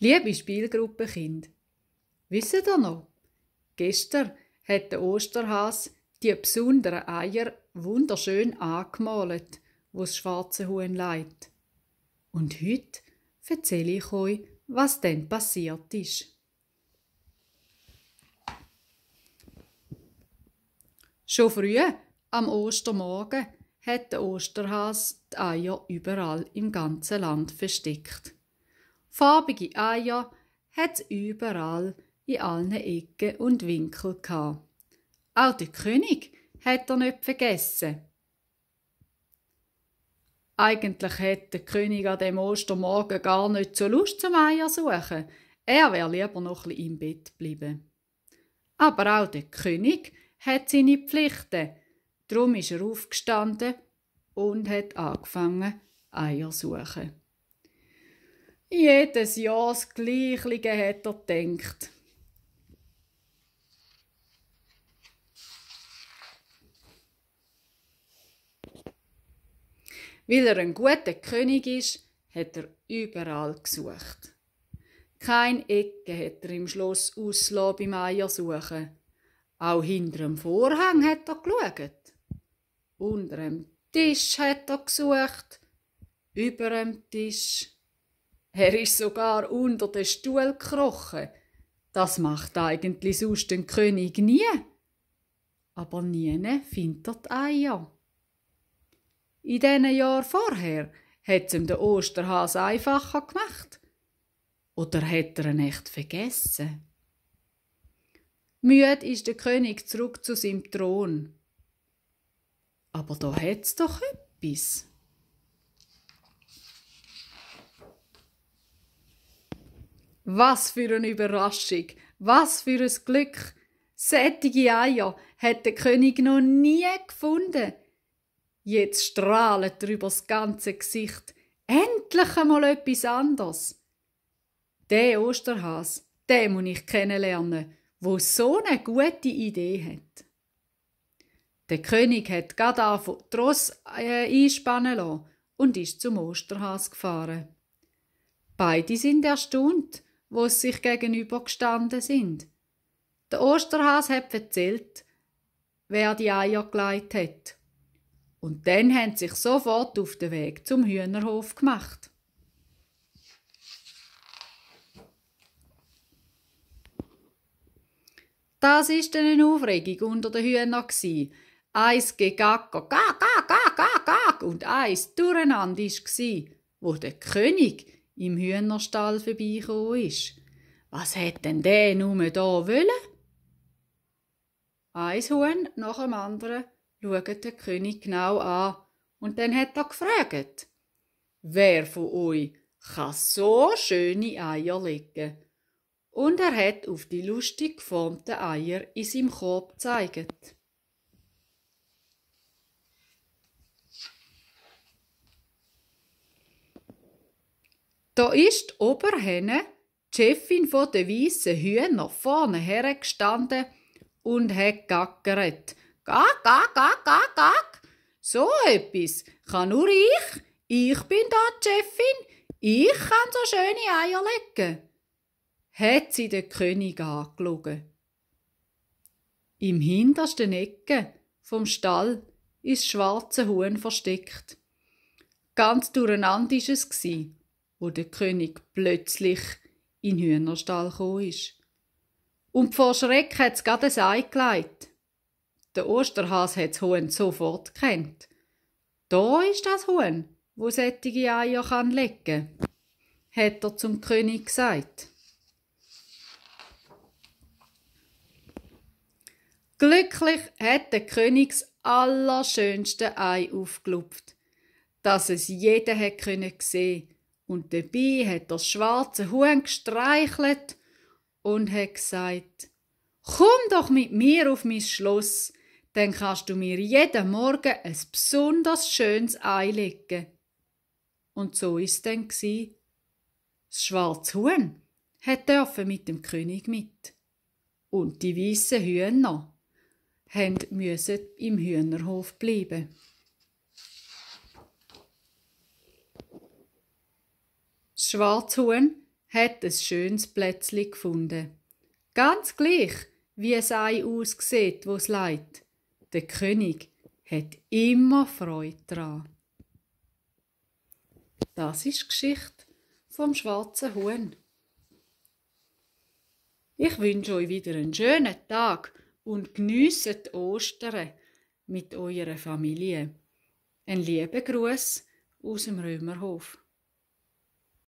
Liebe Spielgruppe Kind, wissen ihr noch? Gestern hat der Osterhas die besonderen Eier wunderschön angemalt, wo das schwarze Huhn leidet. Und heute erzähle ich euch, was denn passiert ist. Schon früh am Ostermorgen hat der Osterhas die Eier überall im ganzen Land versteckt farbige Eier hat überall in allen Ecken und Winkeln gehabt. Auch der König hat er nicht vergessen. Eigentlich hätte der König an dem Ostermorgen gar nicht so Lust zum Eier suchen. Er wäre lieber noch ein im Bett geblieben. Aber auch der König hat seine Pflichten. Darum ist er aufgestanden und hat angefangen, Eier suchen. Jedes Jahr das Gleiche hat er gedacht. Weil er ein guter König ist, hat er überall gesucht. Kein Ecke hat er im Schloss ausgelassen beim Eiersuchen. Auch hinter dem Vorhang hat er geschaut. Unter dem Tisch hat er gesucht. Über dem Tisch. Er ist sogar unter den Stuhl gekrochen. Das macht eigentlich sonst den König nie. Aber nie findet er die Eier. In diesen Jahr vorher hat ihm der Osterhas einfacher gemacht. Oder hat er ihn echt vergessen? Müde ist der König zurück zu seinem Thron. Aber da hat's doch etwas. Was für eine Überraschung! Was für ein Glück! Sättige Eier hat der König noch nie gefunden. Jetzt strahlt er das ganze Gesicht. Endlich einmal etwas anderes. Der Osterhas, den muss ich kennenlernen, wo so eine gute Idee hat. Der König hat gerade angefangen, Tross äh, einspannen lassen und ist zum Osterhas gefahren. Beide sind erstaunt wo sie sich gegenübergestanden sind. Der Osterhas hat erzählt, wer die Eier geleitet hat. Und dann haben sie sich sofort auf den Weg zum Hühnerhof gemacht. Das ist eine Aufregung unter den Hühnern. Eins gegacker, gack, gack, gack, gack, und eins durcheinander war, wo der König im Hühnerstall vorbeigekommen ist. Was hätt denn der nume da wollen? Eins Huhn nach dem anderen schaut den König genau an und dann hat er gefragt, wer von euch kann so schöne Eier legen? Und er hat auf die lustig geformten Eier in seinem Korb gezeigt. Da ist die Oberhenne, die Chefin der weißen Hühner, vorne hergestanden und hat gackeret. Gack, gack, gack, gack, gack. So etwas kann nur ich. Ich bin da die Chefin. Ich kann so schöne Eier legen. Hat sie den König angeschaut. Im hintersten Ecke vom Stall ist schwarze Huhn versteckt. Ganz durcheinander war es wo der König plötzlich in den Hühnerstall gekommen ist. Und vor Schreck es gerade ein Ei gelegt. Der hat das Huhn sofort kennt. Da ist das Huhn, wo sättige Eier legen kann hat er zum König gesagt. Glücklich hat der König das allerschönste Ei aufgelupft, dass es jeder hätte sehen können und dabei hat das schwarze Huhn gestreichelt und hat gesagt, komm doch mit mir auf mein Schloss, dann kannst du mir jeden Morgen ein besonders schönes Ei legen. Und so ist denn gsi. Das schwarze Huhn dürfen mit dem König mit. Und die weißen Hühner haben müssen im Hühnerhof bleiben. Das Schwarzhuhn hat ein schönes Plätzchen gefunden. Ganz gleich, wie es ei aussieht, es leid. Der König hat immer Freude daran. Das ist die Geschichte vom schwarzen Huhn. Ich wünsche euch wieder einen schönen Tag und geniesset Ostern mit eurer Familie. Ein lieber Gruß aus dem Römerhof.